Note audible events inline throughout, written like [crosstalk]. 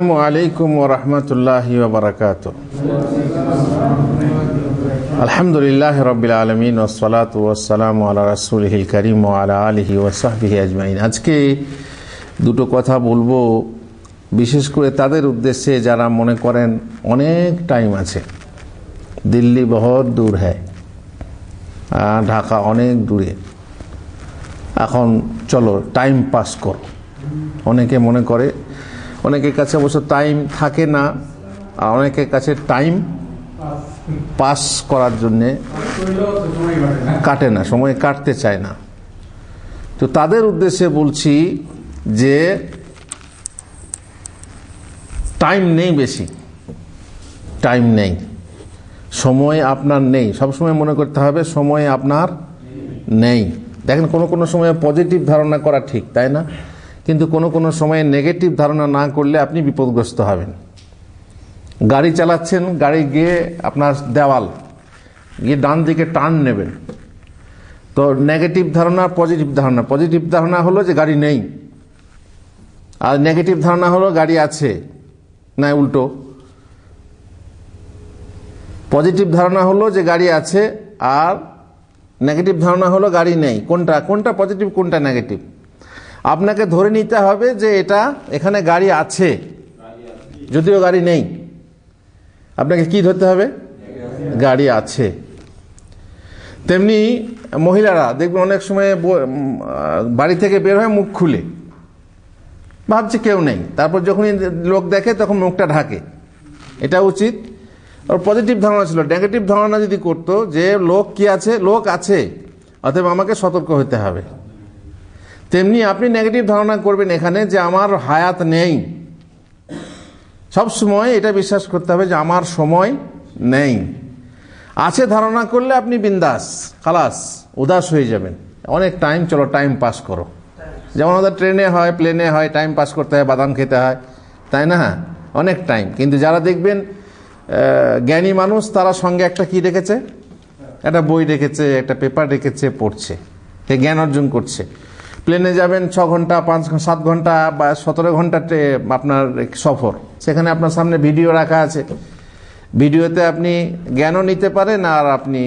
আসসালামু আলাইকুম ও রহমতুল্লাহি বারকাত আলহামদুলিল্লাহ রবিল আলমিন ওসলাত ওসালাম আল্লাহ রসুলহিল করিম ও আলা আলহি ওসাহবিহি আজমাইন আজকে দুটো কথা বলবো বিশেষ করে তাদের উদ্দেশ্যে যারা মনে করেন অনেক টাইম আছে দিল্লি বহুত দূর হ্যাঁ ঢাকা অনেক দূরে এখন চলো টাইম পাস করো অনেকে মনে করে অনেকের কাছে অবশ্য টাইম থাকে না আর অনেকের কাছে টাইম পাস করার জন্যে কাটে না সময় কাটতে চায় না তো তাদের উদ্দেশ্যে বলছি যে টাইম নেই বেশি টাইম নেই সময় আপনার নেই সবসময় মনে করতে হবে সময় আপনার নেই দেখেন কোনো কোনো সময় পজিটিভ ধারণা করা ঠিক তাই না কিন্তু কোনো কোনো সময়ে নেগেটিভ ধারণা না করলে আপনি বিপদগ্রস্ত হবেন গাড়ি চালাচ্ছেন গাড়ি গিয়ে আপনার দেওয়াল গিয়ে ডান দিকে টার্ন নেবেন তো নেগেটিভ ধারণা পজিটিভ ধারণা পজিটিভ ধারণা হলো যে গাড়ি নেই আর নেগেটিভ ধারণা হলো গাড়ি আছে না উল্টো পজিটিভ ধারণা হলো যে গাড়ি আছে আর নেগেটিভ ধারণা হলো গাড়ি নেই কোনটা কোনটা পজিটিভ কোনটা নেগেটিভ আপনাকে ধরে নিতে হবে যে এটা এখানে গাড়ি আছে যদিও গাড়ি নেই আপনাকে কি ধরতে হবে গাড়ি আছে তেমনি মহিলারা দেখবেন অনেক সময় বাড়ি থেকে বের হয় মুখ খুলে ভাবছে কেউ নেই তারপর যখনই লোক দেখে তখন মুখটা ঢাকে এটা উচিত আর পজিটিভ ধারণা ছিল নেগেটিভ ধারণা যদি করতো যে লোক কি আছে লোক আছে অতএব আমাকে সতর্ক হতে হবে তেমনি আপনি নেগেটিভ ধারণা করবেন এখানে যে আমার হায়াত নেই সব সময় এটা বিশ্বাস করতে হবে যে আমার সময় নেই আছে ধারণা করলে আপনি বিন্দাস খালাস উদাস হয়ে যাবেন অনেক টাইম চলো টাইম পাস করো যেমন আমাদের ট্রেনে হয় প্লেনে হয় টাইম পাস করতে হয় বাদাম খেতে হয় তাই না অনেক টাইম কিন্তু যারা দেখবেন জ্ঞানী মানুষ তারা সঙ্গে একটা কি রেখেছে একটা বই রেখেছে একটা পেপার রেখেছে পড়ছে জ্ঞান অর্জন করছে প্লেনে যাবেন ছ ঘন্টা পাঁচ সাত ঘন্টা বা সতেরো ঘন্টা আপনার সফর সেখানে আপনার সামনে ভিডিও রাখা আছে ভিডিওতে আপনি জ্ঞানও নিতে পারেন আর আপনি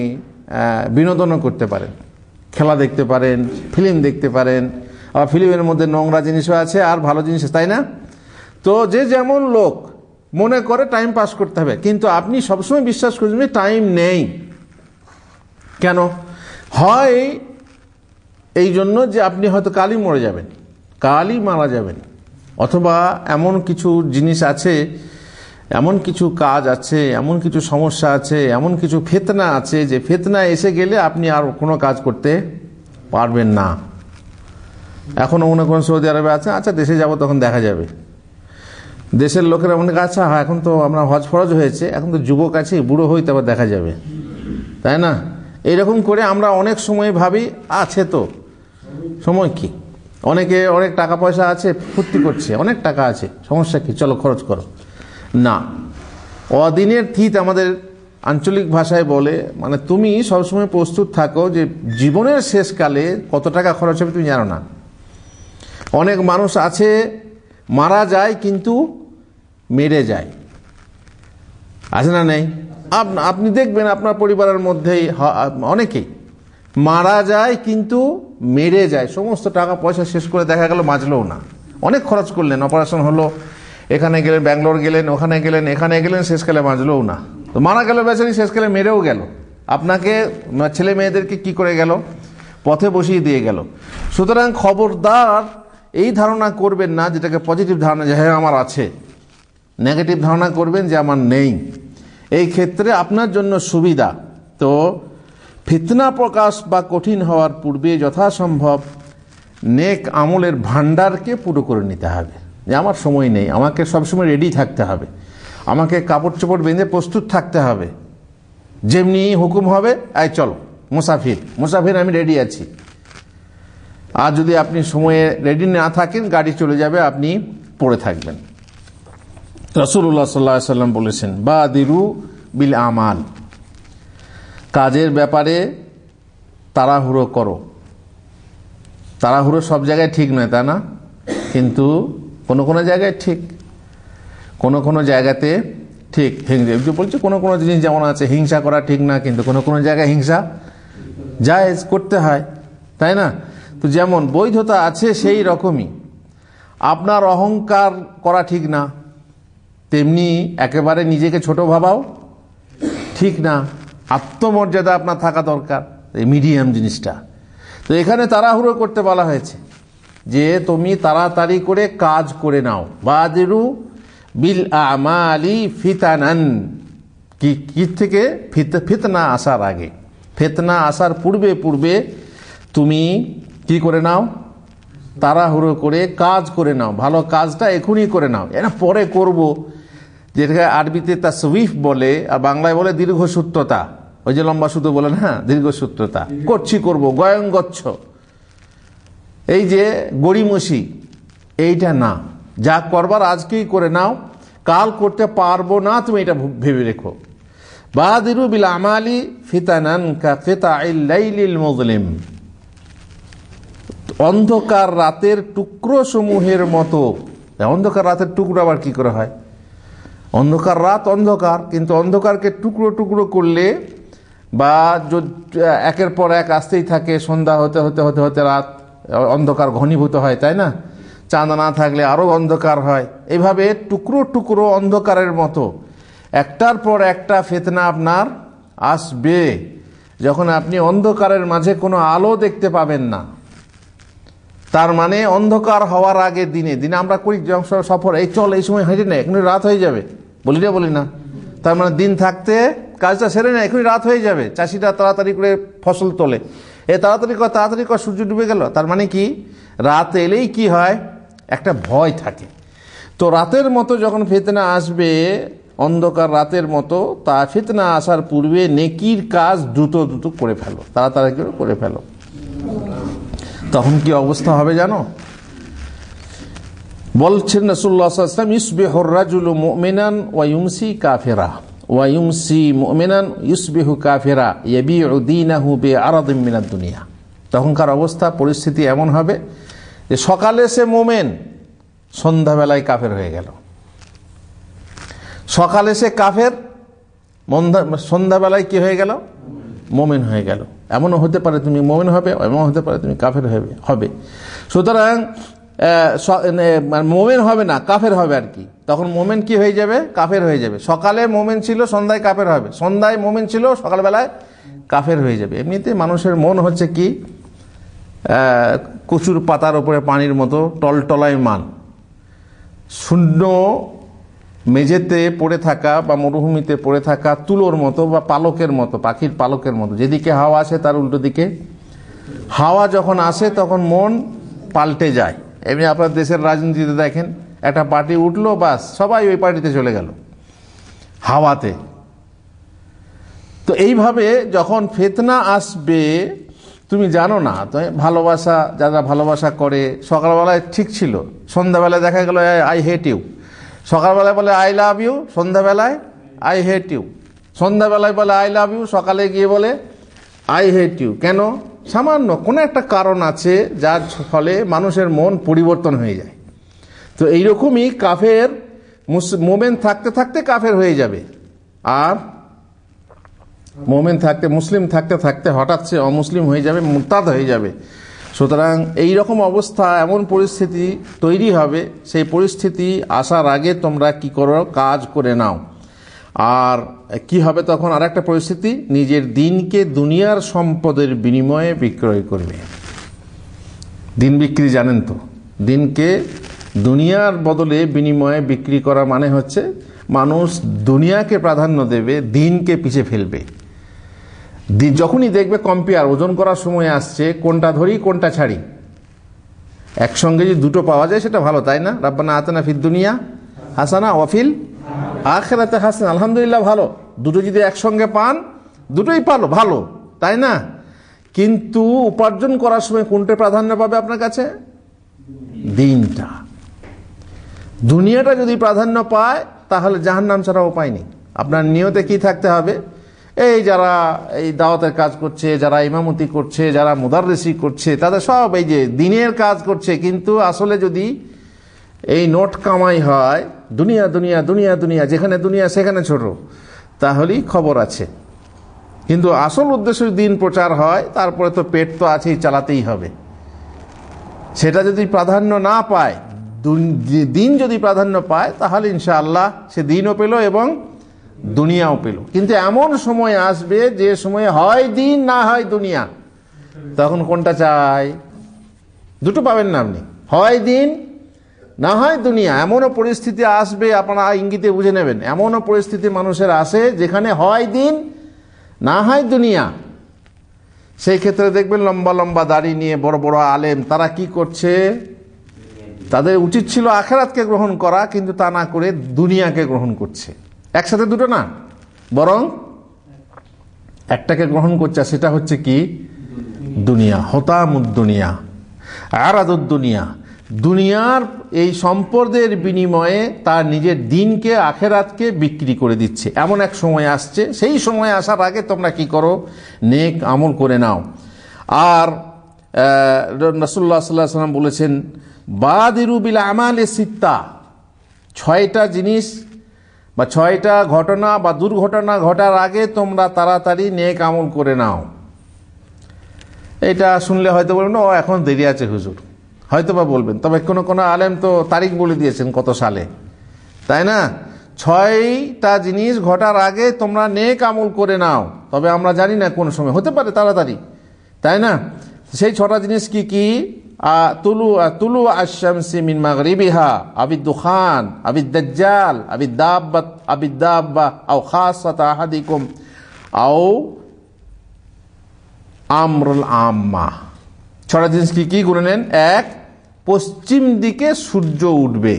বিনোদনও করতে পারেন খেলা দেখতে পারেন ফিল্ম দেখতে পারেন আর ফিল্মের মধ্যে নোংরা জিনিসও আছে আর ভালো জিনিস তাই না তো যে যেমন লোক মনে করে টাইম পাস করতে হবে কিন্তু আপনি সবসময় বিশ্বাস করছেন টাইম নেই কেন হয় এই জন্য যে আপনি হয়তো কালই মরে যাবেন কালই মারা যাবেন অথবা এমন কিছু জিনিস আছে এমন কিছু কাজ আছে এমন কিছু সমস্যা আছে এমন কিছু ফেতনা আছে যে ফেতনা এসে গেলে আপনি আর কোনো কাজ করতে পারবেন না এখনও মনে করেন সৌদি আরবে আছে আচ্ছা দেশে যাব তখন দেখা যাবে দেশের লোকেরা মনে করে আচ্ছা এখন তো আমরা হজ ফরজ হয়েছে এখন তো যুবক আছে বুড়ো হইতে আবার দেখা যাবে তাই না এরকম করে আমরা অনেক সময় ভাবি আছে তো সময় কি অনেকে অনেক টাকা পয়সা আছে ফুর্তি করছে অনেক টাকা আছে সমস্যা কি চলো খরচ করো না অদিনের থিত আমাদের আঞ্চলিক ভাষায় বলে মানে তুমি সবসময় প্রস্তুত থাকো যে জীবনের শেষকালে কত টাকা খরচ হবে তুমি জানো না অনেক মানুষ আছে মারা যায় কিন্তু মেরে যায় আছে না নেই আপনি দেখবেন আপনার পরিবারের মধ্যেই অনেকেই মারা যায় কিন্তু মেরে যায় সমস্ত টাকা পয়সা শেষ করে দেখা গেল বাঁচলেও না অনেক খরচ করলেন অপারেশন হলো এখানে গেলেন ব্যাঙ্গালোর গেলেন ওখানে গেলেন এখানে গেলেন শেষকালে বাঁচলেও না তো মারা গেল বেচারি শেষকালে মেরেও গেল আপনাকে ছেলে মেয়েদেরকে কি করে গেল পথে বসিয়ে দিয়ে গেল সুতরাং খবরদার এই ধারণা করবেন না যেটাকে পজিটিভ ধারণা যে হ্যাঁ আমার আছে নেগেটিভ ধারণা করবেন যে আমার নেই এই ক্ষেত্রে আপনার জন্য সুবিধা তো ফিতনা প্রকাশ বা কঠিন হওয়ার পূর্বে যথাসম্ভব নেক আমলের ভাণ্ডারকে পুরো করে নিতে হবে যে আমার সময় নেই আমাকে সবসময় রেডি থাকতে হবে আমাকে কাপড় চোপড় বেঁধে প্রস্তুত থাকতে হবে যেমনি হুকুম হবে আই চলো মুসাফির মুসাফির আমি রেডি আছি আর যদি আপনি সময়ে রেডি না থাকেন গাড়ি চলে যাবে আপনি পড়ে থাকবেন রসুল্লাহ সাল্লাহ সাল্লাম বলেছেন বা দিরু বিল আমাল কাজের ব্যাপারে তাড়াহুড়ো করো তাড়াহুড়ো সব জায়গায় ঠিক নয় তা না কিন্তু কোনো কোনো জায়গায় ঠিক কোনো কোনো জায়গাতে ঠিক হিংসা বলছে কোনো কোনো জিনিস যেমন আছে হিংসা করা ঠিক না কিন্তু কোনো কোনো জায়গায় হিংসা যা করতে হয় তাই না তো যেমন বৈধতা আছে সেই রকমই আপনার অহংকার করা ঠিক না তেমনি একেবারে নিজেকে ছোট ভাবাও ঠিক না আত্মমর্যাদা আপনার থাকা দরকার এই মিডিয়াম জিনিসটা তো এখানে তাড়াহুড়ো করতে বলা হয়েছে যে তুমি তাড়াতাড়ি করে কাজ করে নাও বাদেরু বিল আমালি ফিতানান কি কি থেকে ফিত ফিতনা আসার আগে ফেতনা আসার পূর্বে পূর্বে তুমি কি করে নাও তাড়াহুড়ো করে কাজ করে নাও ভালো কাজটা এখনই করে নাও এটা পরে করব যেটাকে আরবিতে তা সুইফ বলে আর বাংলায় বলে দীর্ঘসূত্রতা ওই যে লম্বা সুতো বলেন হ্যাঁ দীর্ঘসূত্রতা করছি করব গয়ঙ্গচ্ছ এই যে গড়িমসি এইটা না যা করবার আজকেই করে নাও কাল করতে পারবো না তুমি এটা ভেবে রেখো বাদিরু অন্ধকার রাতের টুকরো সমূহের মতো অন্ধকার রাতের টুকরো আবার কি করে হয় অন্ধকার রাত অন্ধকার কিন্তু অন্ধকারকে টুকরো টুকরো করলে বা একের পর এক আসতেই থাকে সন্ধ্যা হতে হতে হতে হতে রাত অন্ধকার ঘনীভূত হয় তাই না চাঁদা না থাকলে আরও অন্ধকার হয় এভাবে টুকরো টুকরো অন্ধকারের মতো একটার পর একটা ফেতনা আপনার আসবে যখন আপনি অন্ধকারের মাঝে কোনো আলো দেখতে পাবেন না তার মানে অন্ধকার হওয়ার আগে দিনে দিনে আমরা করি সফর এই চল এই সময় হেঁটে না এখন রাত হয়ে যাবে বলি না বলি না তার মানে দিন থাকতে কাজটা সেরে না এখনই রাত হয়ে যাবে চাষিরা তাড়াতাড়ি করে ফসল তোলে এ তাড়াতাড়ি কর তাড়াতাড়ি কর সূর্য ডুবে গেল তার মানে কি রাত এলেই কি হয় একটা ভয় থাকে তো রাতের মতো যখন ফেতনা আসবে অন্ধকার রাতের মতো তা ফেতনা আসার পূর্বে নেকির কাজ দ্রুত দ্রুত করে ফেলো তাড়াতাড়ি করে করে ফেলো তখন কি অবস্থা হবে জানো বলছেন রসুল্লাহ ইসবে হর্রাজুল মেনান ওয়াইমসি কাফেরা মোমেনান ইউসবিহু কাফেরা বে দুনিয়া তখনকার অবস্থা পরিস্থিতি এমন হবে যে সকালে সে মোমেন সন্ধ্যাবেলায় কাফের হয়ে গেল সকালে সে কাফের সন্ধ্যাবেলায় কি হয়ে গেল মোমেন হয়ে গেল এমনও হতে পারে তুমি মোমেন হবে এমন হতে পারে তুমি কাফের হবে হবে সুতরাং মানে মোমেন হবে না কাফের হবে আর কি তখন মোমেন কি হয়ে যাবে কাফের হয়ে যাবে সকালে মোমেন ছিল সন্ধ্যায় কাফের হবে সন্ধ্যায় মোমেন ছিল সকালবেলায় কাফের হয়ে যাবে এমনিতে মানুষের মন হচ্ছে কি কচুর পাতার ওপরে পানির মতো টলটলায় মান শূন্য মেঝেতে পড়ে থাকা বা মরুভূমিতে পড়ে থাকা তুলোর মতো বা পালকের মতো পাখির পালকের মতো যেদিকে হাওয়া আসে তার উল্টো দিকে হাওয়া যখন আসে তখন মন পাল্টে যায় এমনি আপনার দেশের রাজনীতিতে দেখেন একটা পার্টি উঠলো বাস সবাই ওই পার্টিতে চলে গেল হাওয়াতে তো এইভাবে যখন ফেতনা আসবে তুমি জানো না তো ভালোবাসা যারা ভালোবাসা করে সকালবেলায় ঠিক ছিল সন্ধ্যাবেলায় দেখা গেল আই হেট ইউ সকালবেলায় বলে আই লাভ ইউ সন্ধ্যাবেলায় আই হেট ইউ সন্ধ্যাবেলায় বলে আই লাভ ইউ সকালে গিয়ে বলে আই হেট ইউ কেন সামান্য কোনো একটা কারণ আছে যার ফলে মানুষের মন পরিবর্তন হয়ে যায় তো এইরকমই কাফের মোমেন থাকতে থাকতে কাফের হয়ে যাবে আর মোমেন থাকতে মুসলিম থাকতে থাকতে হঠাৎ সে অমুসলিম হয়ে যাবে মুরতাদ হয়ে যাবে সুতরাং এই রকম অবস্থা এমন পরিস্থিতি তৈরি হবে সেই পরিস্থিতি আসার আগে তোমরা কি করো কাজ করে নাও আর কি হবে তখন আর একটা পরিস্থিতি নিজের দিনকে দুনিয়ার সম্পদের বিনিময়ে বিক্রয় করবে দিন বিক্রি জানেন তো দিনকে দুনিয়ার বদলে বিনিময়ে বিক্রি করা মানে হচ্ছে মানুষ দুনিয়াকে প্রাধান্য দেবে দিনকে পিছিয়ে ফেলবে যখনই দেখবে কম্পেয়ার ওজন করার সময় আসছে কোনটা ধরি কোনটা ছাড়ি একসঙ্গে যদি দুটো পাওয়া যায় সেটা ভালো তাই না রাব্বানা আতানা ফির দুনিয়া হাসানা অফিল আখেরাতে হাসান আলহামদুলিল্লাহ ভালো দুটো যদি একসঙ্গে পান দুটোই পালো ভালো তাই না কিন্তু উপার্জন করার সময় কোনটা প্রাধান্য পাবে আপনার কাছে দিনটা দুনিয়াটা যদি প্রাধান্য পায় তাহলে জাহান্নাম ছাড়া উপায় নেই আপনার নিয়তে কি থাকতে হবে এই যারা এই দাওয়াতের কাজ করছে যারা ইমামতি করছে যারা মুদাররেসি করছে তাদের সব এই যে দিনের কাজ করছে কিন্তু আসলে যদি এই নোট কামাই হয় দুনিয়া দুনিয়া দুনিয়া দুনিয়া যেখানে দুনিয়া সেখানে ছোট তাহলেই খবর আছে কিন্তু আসল উদ্দেশ্য দিন প্রচার হয় তারপরে তো পেট তো আছেই চালাতেই হবে সেটা যদি প্রাধান্য না পায় দিন যদি প্রাধান্য পায় তাহলে ইনশাআল্লাহ সে দিনও পেল এবং দুনিয়াও পেল কিন্তু এমন সময় আসবে যে সময়ে হয় দিন না হয় দুনিয়া তখন কোনটা চাই দুটো পাবেন না আপনি হয় দিন না হয় দুনিয়া এমনও পরিস্থিতি আসবে আপনারা ইঙ্গিতে বুঝে নেবেন এমনও পরিস্থিতি মানুষের আসে যেখানে হয় দিন না হয় দুনিয়া সেই ক্ষেত্রে দেখবেন লম্বা লম্বা দাড়ি নিয়ে বড় বড় আলেম তারা কি করছে তাদের উচিত ছিল আখেরাতকে গ্রহণ করা কিন্তু তা না করে দুনিয়াকে গ্রহণ করছে একসাথে দুটো না বরং একটাকে গ্রহণ করছে সেটা হচ্ছে কি দুনিয়া হতামুদ্দুনিয়া আরাদুদ্দুনিয়া দুনিয়ার এই সম্পদের বিনিময়ে তার নিজের দিনকে আখেরাতকে বিক্রি করে দিচ্ছে এমন এক সময় আসছে সেই সময় আসার আগে তোমরা কি করো নেক আমল করে নাও আর রসুল্লাহ সাল্লাহ বলেছেন বাদিরুবিল আমাল এ সিত্তা ছয়টা জিনিস বা ছয়টা ঘটনা বা দুর্ঘটনা ঘটার আগে তোমরা তাড়াতাড়ি নেক আমল করে নাও এটা শুনলে হয়তো বলবেন ও এখন দেরি আছে হুজুর হয়তো বা বলবেন তবে কোনো কোনো আলেম তো তারিখ বলে দিয়েছেন কত সালে তাই না ছয়টা জিনিস ঘটার আগে তোমরা নেক আমল করে নাও তবে আমরা জানি না কোন সময় হতে পারে তাড়াতাড়ি তাই না সেই ছটা জিনিস কি কি তুলু তুলু আশামসি মিন মাগরিবিহা আবিদ দুখান আবিদ দজ্জাল আবিদ দাব্বা আবিদ দাব্বা আও খাসাতা আহাদিকুম আও আমরুল আম্মা ছটা জিনিস কি কি গুনে নেন এক পশ্চিম দিকে সূর্য উঠবে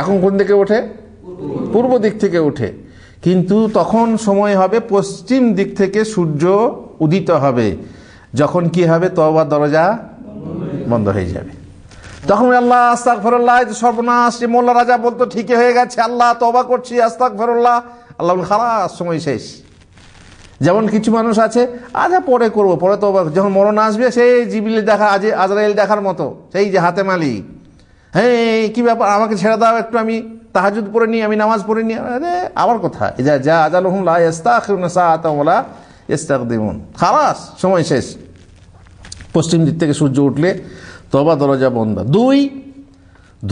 এখন কোন দিকে ওঠে পূর্ব দিক থেকে ওঠে কিন্তু তখন সময় হবে পশ্চিম দিক থেকে সূর্য উদিত হবে যখন কি হবে তবা দরজা বন্ধ হয়ে যাবে তখন আল্লাহ আস্তাক ফেরল্লাহ সর্বনাশ মোল্লা রাজা বলতো ঠিকই হয়ে গেছে আল্লাহ তবা করছি আস্তাক ফরল্লাহ আল্লাহ খালাস সময় শেষ যেমন কিছু মানুষ আছে আচ্ছা পরে করব পরে তো যখন মরণ আসবে সেই জিবিল দেখা আজ আজরাইল দেখার মতো সেই যে হাতে মালি হ্যাঁ কী ব্যাপার আমাকে ছেড়ে দাও একটু আমি তাহাজুদ পড়ে নিই আমি নামাজ পড়ে নিই আরে আবার কথা যা যা আজাল হুমলা ইস্তাকিমুন ইস্তাক দেবন খালাস সময় শেষ পশ্চিম দিক থেকে সূর্য উঠলে তবা দরজা বন্ধ দুই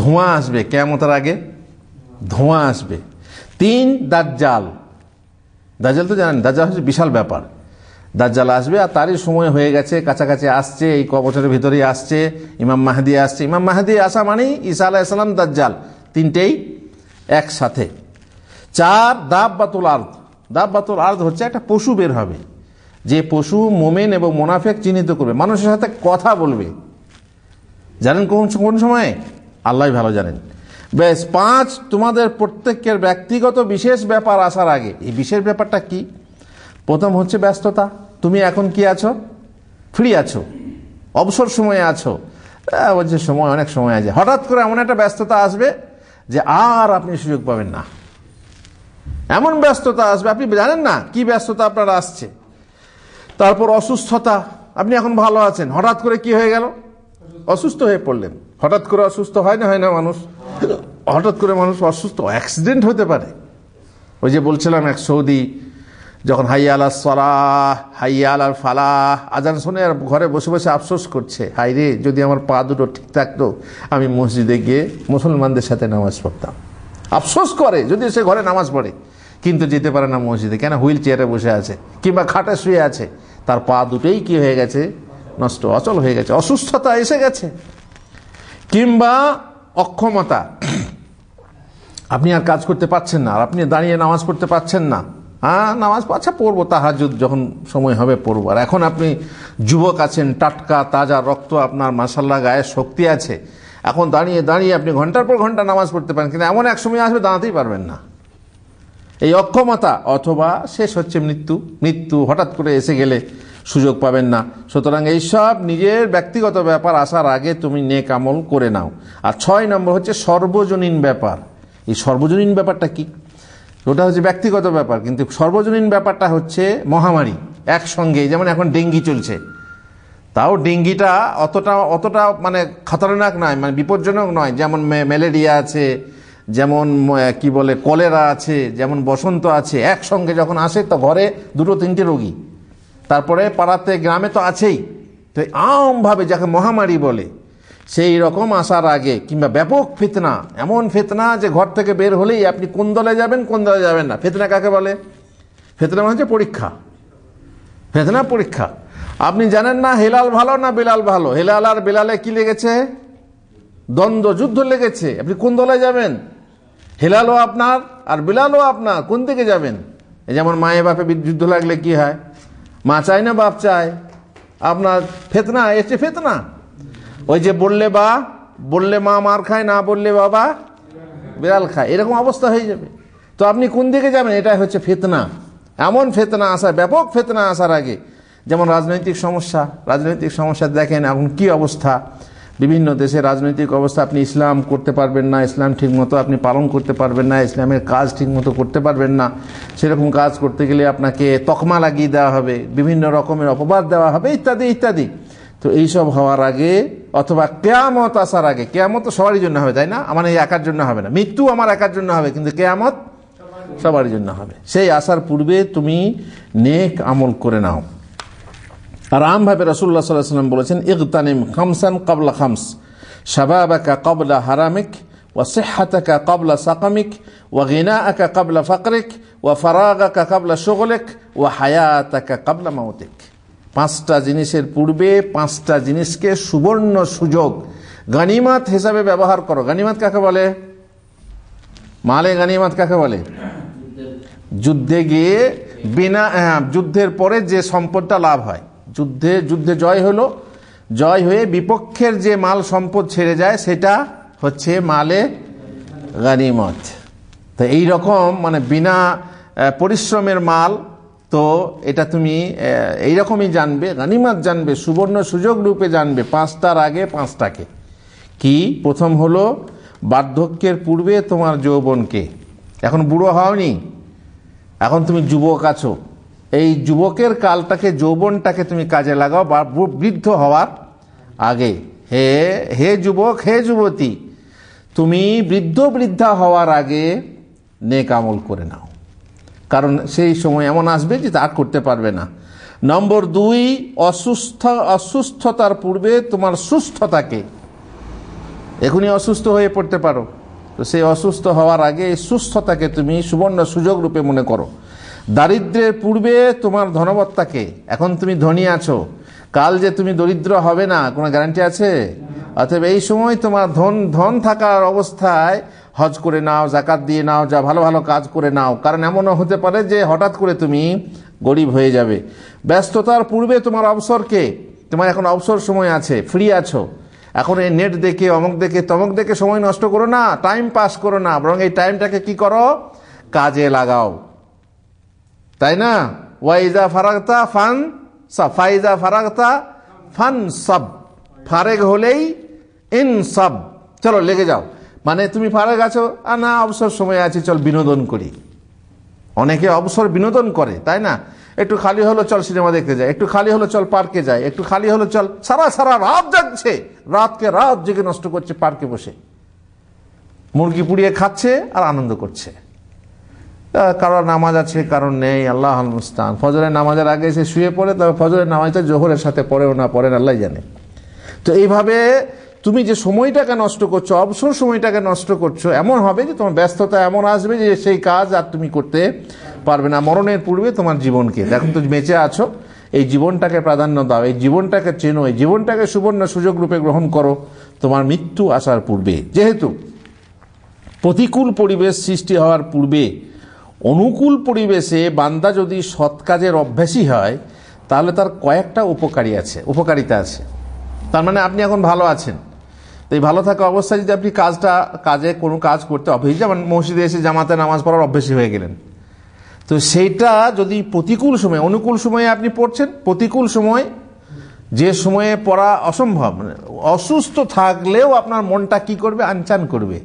ধোঁয়া আসবে কেমতার আগে ধোঁয়া আসবে তিন দাজ্জাল দাজ্জাল তো জানেন দাজ্জাল হচ্ছে বিশাল ব্যাপার দাজ্জাল আসবে আর তারই সময় হয়ে গেছে কাছাকাছি আসছে এই ক বছরের ভিতরেই আসছে ইমাম মাহাদি আসছে ইমাম মাহাদি আসা মানেই ঈসা আলাহ ইসলাম দাজ্জাল তিনটেই একসাথে চার দাব বাতুল আর্ধ দাব বাতুল আর্দ হচ্ছে একটা পশু বের হবে যে পশু মোমেন এবং মোনাফেক চিহ্নিত করবে মানুষের সাথে কথা বলবে জানেন কোন কোন সময়ে আল্লাহ ভালো জানেন ব্যাস পাঁচ তোমাদের প্রত্যেকের ব্যক্তিগত বিশেষ ব্যাপার আসার আগে এই বিশেষ ব্যাপারটা কি প্রথম হচ্ছে ব্যস্ততা তুমি এখন কি আছো ফ্রি আছো অবসর সময়ে আছো বলছে সময় অনেক সময় আছে হঠাৎ করে এমন একটা ব্যস্ততা আসবে যে আর আপনি সুযোগ পাবেন না এমন ব্যস্ততা আসবে আপনি জানেন না কি ব্যস্ততা আপনার আসছে তারপর অসুস্থতা আপনি এখন ভালো আছেন হঠাৎ করে কি হয়ে গেল অসুস্থ হয়ে পড়লেন হঠাৎ করে অসুস্থ হয় না হয় না মানুষ হঠাৎ করে মানুষ অসুস্থ অ্যাক্সিডেন্ট হতে পারে ওই যে বলছিলাম এক সৌদি যখন হাই আলার সলাহ হাই আলার ফালাহ আজান শুনে আর ঘরে বসে বসে আফসোস করছে হাই রে যদি আমার পা দুটো ঠিক থাকতো আমি মসজিদে গিয়ে মুসলমানদের সাথে নামাজ পড়তাম আফসোস করে যদি সে ঘরে নামাজ পড়ে কিন্তু যেতে পারে না মসজিদে কেন হুইল চেয়ারে বসে আছে কিংবা খাটে শুয়ে আছে তার পা দুটোই কি হয়ে গেছে নষ্ট অচল হয়ে গেছে অসুস্থতা এসে গেছে কিংবা অক্ষমতা আপনি আর কাজ করতে পারছেন না আর আপনি দাঁড়িয়ে নামাজ পড়তে পাচ্ছেন না হ্যাঁ নামাজ আচ্ছা পড়বো তাহাজুদ যখন সময় হবে পড়বো আর এখন আপনি যুবক আছেন টাটকা তাজা রক্ত আপনার মাসাল্লা গায়ে শক্তি আছে এখন দাঁড়িয়ে দাঁড়িয়ে আপনি ঘন্টার পর ঘন্টা নামাজ পড়তে পারেন কিন্তু এমন এক সময় আসবে দাঁড়াতেই পারবেন না এই অক্ষমতা অথবা শেষ হচ্ছে মৃত্যু মৃত্যু হঠাৎ করে এসে গেলে সুযোগ পাবেন না সুতরাং এইসব নিজের ব্যক্তিগত ব্যাপার আসার আগে তুমি নেক আমল করে নাও আর ছয় নম্বর হচ্ছে সর্বজনীন ব্যাপার এই সর্বজনীন ব্যাপারটা কি ওটা হচ্ছে ব্যক্তিগত ব্যাপার কিন্তু সর্বজনীন ব্যাপারটা হচ্ছে মহামারী একসঙ্গে যেমন এখন ডেঙ্গি চলছে তাও ডেঙ্গিটা অতটা অতটা মানে খতরনাক নয় মানে বিপজ্জনক নয় যেমন ম্যালেরিয়া আছে যেমন কি বলে কলেরা আছে যেমন বসন্ত আছে একসঙ্গে যখন আসে তো ঘরে দুটো তিনটে রোগী তারপরে পাড়াতে গ্রামে তো আছেই তো আমভাবে যাকে মহামারী বলে সেই রকম আসার আগে কিংবা ব্যাপক ফিতনা এমন ফিতনা যে ঘর থেকে বের হলেই আপনি কোন দলে যাবেন কোন দলে যাবেন না ফেতনা কাকে বলে ফেতনা মানে হচ্ছে পরীক্ষা ফেতনা পরীক্ষা আপনি জানেন না হেলাল ভালো না বেলাল ভালো হেলাল আর বেলালে কি লেগেছে দ্বন্দ্ব যুদ্ধ লেগেছে আপনি কোন দলে যাবেন হেলালও আপনার আর বেলালও আপনার কোন দিকে যাবেন যেমন মায়ে বাপে যুদ্ধ লাগলে কি হয় মা চায় না বাপ চায় আপনার ফেতনা এসছে ফেতনা ওই যে বললে বা বললে মা মার খায় না বললে বাবা বিড়াল খায় এরকম অবস্থা হয়ে যাবে তো আপনি কোন দিকে যাবেন এটা হচ্ছে ফেতনা এমন ফেতনা আসা ব্যাপক ফেতনা আসার আগে যেমন রাজনৈতিক সমস্যা রাজনৈতিক সমস্যা দেখেন এখন কি অবস্থা বিভিন্ন দেশের রাজনৈতিক অবস্থা আপনি ইসলাম করতে পারবেন না ইসলাম ঠিকমতো আপনি পালন করতে পারবেন না ইসলামের কাজ ঠিকমতো করতে পারবেন না সেরকম কাজ করতে গেলে আপনাকে তকমা লাগিয়ে দেওয়া হবে বিভিন্ন রকমের অপবাদ দেওয়া হবে ইত্যাদি ইত্যাদি তো এইসব হওয়ার আগে অথবা কেয়ামত আসার আগে কেয়ামত তো সবারই জন্য হবে তাই না আমার এই একার জন্য হবে না মৃত্যু আমার একার জন্য হবে কিন্তু কেয়ামত সবার জন্য হবে সেই আসার পূর্বে তুমি নেক আমল করে নাও আর আমভাবে রসুল্লাহ সাল্লাহ সাল্লাম বলেছেন ইকতানিম খামসান কাবলা খামস শাবাবাকা কবলা হারামিক ওয়া সাকামিক وصحتك قبل سقمك وغناءك قبل কাবলা وفراغك قبل شغلك وحياتك কাবলা মাওতিক পাঁচটা জিনিসের পূর্বে পাঁচটা জিনিসকে সুবর্ণ সুযোগ গানিমাত হিসাবে ব্যবহার করো গানিমাত কাকে বলে মালে গানিমাত কাকে বলে যুদ্ধে গিয়ে বিনা যুদ্ধের পরে যে সম্পদটা লাভ হয় যুদ্ধে যুদ্ধে জয় হলো জয় হয়ে বিপক্ষের যে মাল সম্পদ ছেড়ে যায় সেটা হচ্ছে মালে গানিমত তো এই রকম মানে বিনা পরিশ্রমের মাল তো এটা তুমি এই রকমই জানবে গানিমত জানবে সুবর্ণ সুযোগ রূপে জানবে পাঁচটার আগে পাঁচটাকে কি প্রথম হলো বার্ধক্যের পূর্বে তোমার যৌবনকে এখন বুড়ো হওনি এখন তুমি যুবক আছো এই যুবকের কালটাকে যৌবনটাকে তুমি কাজে লাগাও বা বৃদ্ধ হওয়ার আগে হে হে যুবক হে যুবতী তুমি বৃদ্ধ বৃদ্ধা হওয়ার আগে নেক আমল করে নাও কারণ সেই সময় এমন আসবে যে তা করতে পারবে না নম্বর দুই অসুস্থ অসুস্থতার পূর্বে তোমার সুস্থতাকে এখনই অসুস্থ হয়ে পড়তে পারো তো সেই অসুস্থ হওয়ার আগে এই সুস্থতাকে তুমি সুবর্ণ সুযোগ রূপে মনে করো দারিদ্রের পূর্বে তোমার ধনবত্তাকে এখন তুমি ধনী আছো কাল যে তুমি দরিদ্র হবে না কোনো গ্যারান্টি আছে অতএব এই সময় তোমার ধন ধন থাকার অবস্থায় হজ করে নাও জাকাত দিয়ে নাও যা ভালো ভালো কাজ করে নাও কারণ এমনও হতে পারে যে হঠাৎ করে তুমি গরিব হয়ে যাবে ব্যস্ততার পূর্বে তোমার অবসরকে তোমার এখন অবসর সময় আছে ফ্রি আছো এখন এই নেট দেখে অমক দেখে তমক দেখে সময় নষ্ট করো না টাইম পাস করো না বরং এই টাইমটাকে কি করো কাজে লাগাও তাই না ওয়াইজা ফারাক্তা ফান ফাইজা ফারাক্তা ফান সব ফারেক হলেই ইন সব চলো লেগে যাও মানে তুমি ফারেক আছো আর না অবসর সময় আছে চল বিনোদন করি অনেকে অবসর বিনোদন করে তাই না একটু খালি হলো চল সিনেমা দেখতে যায় একটু খালি হলো চল পার্কে যায় একটু খালি হলো চল সারা সারা রাত যাচ্ছে রাতকে রাত জেগে নষ্ট করছে পার্কে বসে মুরগি পুড়িয়ে খাচ্ছে আর আনন্দ করছে কারো নামাজ আছে কারণ নেই আল্লাহ স্থান ফজরের নামাজের আগে সে শুয়ে পড়ে তবে ফজরের নামাজটা জোহরের সাথে পড়েও না পড়েন আল্লাহ জানে তো এইভাবে তুমি যে সময়টাকে নষ্ট করছো অবসর সময়টাকে নষ্ট করছো এমন হবে যে তোমার ব্যস্ততা এমন আসবে যে সেই কাজ আর তুমি করতে পারবে না মরণের পূর্বে তোমার জীবনকে এখন তো বেঁচে আছো এই জীবনটাকে প্রাধান্য দাও এই জীবনটাকে চেনো এই জীবনটাকে সুবর্ণ সুযোগ রূপে গ্রহণ করো তোমার মৃত্যু আসার পূর্বে যেহেতু প্রতিকূল পরিবেশ সৃষ্টি হওয়ার পূর্বে অনুকূল পরিবেশে বান্দা যদি সৎ কাজের অভ্যাসই হয় তাহলে তার কয়েকটা উপকারী আছে উপকারিতা আছে তার মানে আপনি এখন ভালো আছেন তো এই ভালো থাকা অবস্থায় যদি আপনি কাজটা কাজে কোনো কাজ করতে অভ্যেস যেমন মসজিদে এসে জামাতে নামাজ পড়ার অভ্যাসী হয়ে গেলেন তো সেইটা যদি প্রতিকূল সময়ে অনুকূল সময়ে আপনি পড়ছেন প্রতিকূল সময় যে সময়ে পড়া অসম্ভব মানে অসুস্থ থাকলেও আপনার মনটা কি করবে আনচান করবে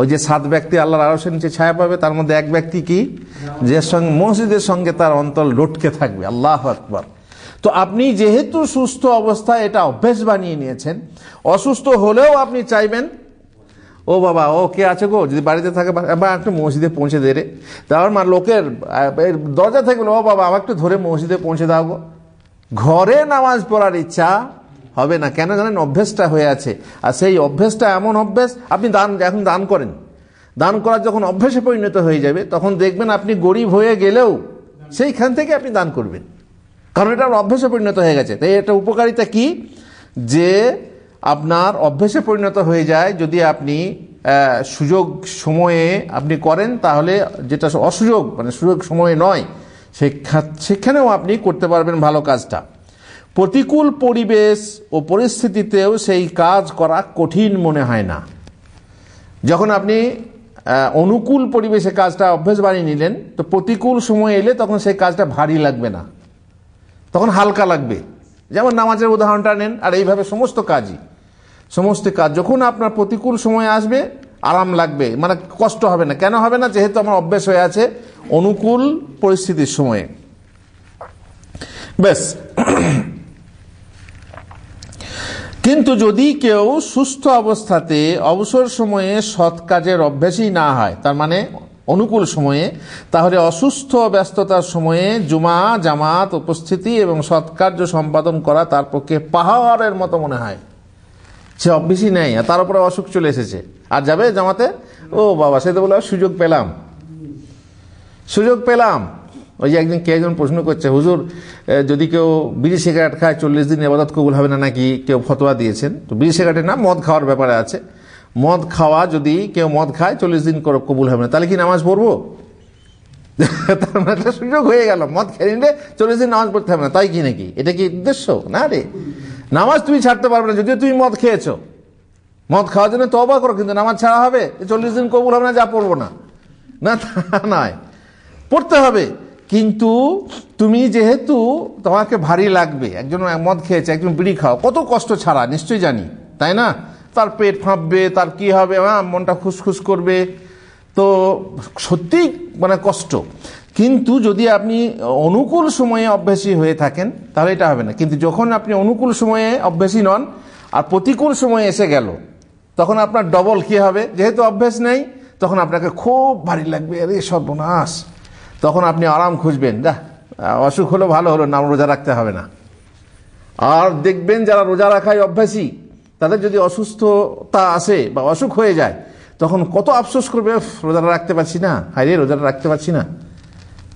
ওই যে সাত ব্যক্তি আল্লাহর আরসের নিচে ছায়া পাবে তার মধ্যে এক ব্যক্তি কি যে সঙ্গে মসজিদের সঙ্গে তার অন্তর লটকে থাকবে আল্লাহ আকবর তো আপনি যেহেতু সুস্থ অবস্থায় এটা অভ্যেস বানিয়ে নিয়েছেন অসুস্থ হলেও আপনি চাইবেন ও বাবা ও কে আছে গো যদি বাড়িতে থাকে বা একটু মসজিদে পৌঁছে দে রে তারপর মা লোকের দরজা থেকে ও বাবা আমার একটু ধরে মসজিদে পৌঁছে দাও গো ঘরে নামাজ পড়ার ইচ্ছা হবে না কেন জানেন অভ্যেসটা হয়ে আছে আর সেই অভ্যেসটা এমন অভ্যেস আপনি দান এখন দান করেন দান করার যখন অভ্যেসে পরিণত হয়ে যাবে তখন দেখবেন আপনি গরিব হয়ে গেলেও সেইখান থেকে আপনি দান করবেন কারণ এটা অভ্যেসে পরিণত হয়ে গেছে তাই এটা উপকারিতা কি যে আপনার অভ্যেসে পরিণত হয়ে যায় যদি আপনি সুযোগ সময়ে আপনি করেন তাহলে যেটা অসুযোগ মানে সুযোগ সময়ে নয় সেখানেও আপনি করতে পারবেন ভালো কাজটা প্রতিকূল পরিবেশ ও পরিস্থিতিতেও সেই কাজ করা কঠিন মনে হয় না যখন আপনি অনুকূল পরিবেশে কাজটা অভ্যেস বানিয়ে নিলেন তো প্রতিকূল সময় এলে তখন সেই কাজটা ভারী লাগবে না তখন হালকা লাগবে যেমন নামাজের উদাহরণটা নেন আর এইভাবে সমস্ত কাজই সমস্ত কাজ যখন আপনার প্রতিকূল সময় আসবে আরাম লাগবে মানে কষ্ট হবে না কেন হবে না যেহেতু আমার অভ্যেস হয়ে আছে অনুকূল পরিস্থিতির সময়ে ব্যাস কিন্তু যদি কেউ সুস্থ অবস্থাতে অবসর সময়ে সৎ কাজের অভ্যাসই না হয় তার মানে অনুকূল সময়ে তাহলে অসুস্থ ব্যস্ততার সময়ে জুমা জামাত উপস্থিতি এবং সৎকার্য সম্পাদন করা তার পক্ষে পাহাড়ের মতো মনে হয় সে অভ্যাসই নেই আর তার উপরে অসুখ চলে এসেছে আর যাবে জামাতে ও বাবা সে তো বলে সুযোগ পেলাম সুযোগ পেলাম ওই যে একজন কে একজন প্রশ্ন করছে হুজুর যদি কেউ বিড়ি সিগারেট খায় চল্লিশ দিন এবাদত কবুল হবে না নাকি কেউ ফতোয়া দিয়েছেন তো বিড়ি সিগারেটের না মদ খাওয়ার ব্যাপারে আছে মদ খাওয়া যদি কেউ মদ খায় চল্লিশ দিন করে কবুল হবে না তাহলে কি নামাজ পড়বো [laughs] তার মানে একটা সুযোগ হয়ে গেল মদ খেয়ে নিলে চল্লিশ দিন নামাজ পড়তে হবে না তাই কি নাকি এটা কি উদ্দেশ্য না রে নামাজ তুমি ছাড়তে পারবে না যদিও তুমি মদ খেয়েছো মদ খাওয়ার জন্য তবা করো কিন্তু নামাজ ছাড়া হবে চল্লিশ দিন কবুল হবে না যা পড়বো না না তা নয় পড়তে হবে কিন্তু তুমি যেহেতু তোমাকে ভারী লাগবে একজন মদ খেয়েছে একজন বিড়ি খাও কত কষ্ট ছাড়া নিশ্চয়ই জানি তাই না তার পেট ফাঁপবে তার কি হবে হ্যাঁ মনটা খুসখুস করবে তো সত্যি মানে কষ্ট কিন্তু যদি আপনি অনুকূল সময়ে অভ্যাসী হয়ে থাকেন তাহলে এটা হবে না কিন্তু যখন আপনি অনুকূল সময়ে অভ্যাসী নন আর প্রতিকূল সময়ে এসে গেল তখন আপনার ডবল কি হবে যেহেতু অভ্যাস নেই তখন আপনাকে খুব ভারী লাগবে আরে সর্বনাশ তখন আপনি আরাম খুঁজবেন দা অসুখ হলো ভালো হলো না রোজা রাখতে হবে না আর দেখবেন যারা রোজা রাখায় অভ্যাসী তাদের যদি অসুস্থতা আসে বা অসুখ হয়ে যায় তখন কত আফসোস করবে রোজাটা রাখতে পারছি না হাইরে রোজাটা রাখতে পারছি না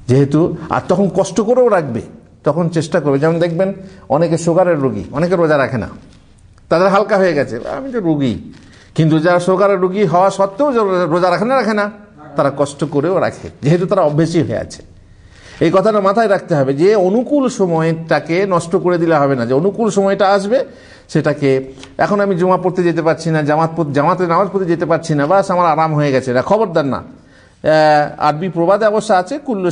যেহেতু আর তখন কষ্ট করেও রাখবে তখন চেষ্টা করবে যেমন দেখবেন অনেকে সুগারের রোগী অনেকে রোজা রাখে না তাদের হালকা হয়ে গেছে আমি তো রুগী কিন্তু যারা সুগারের রুগী হওয়া সত্ত্বেও রোজা রাখে না রাখে না তারা কষ্ট করেও রাখে যেহেতু তারা অভ্যেসই হয়ে আছে এই কথাটা মাথায় রাখতে হবে যে অনুকূল সময়টাকে নষ্ট করে দিলে হবে না যে অনুকূল সময়টা আসবে সেটাকে এখন আমি জমা পড়তে যেতে পারছি না জামাত জামাতে নামাজ পড়তে যেতে পারছি না বাস আমার আরাম হয়ে গেছে না খবরদার না আরবি প্রবাদে অবশ্য আছে কুল্লু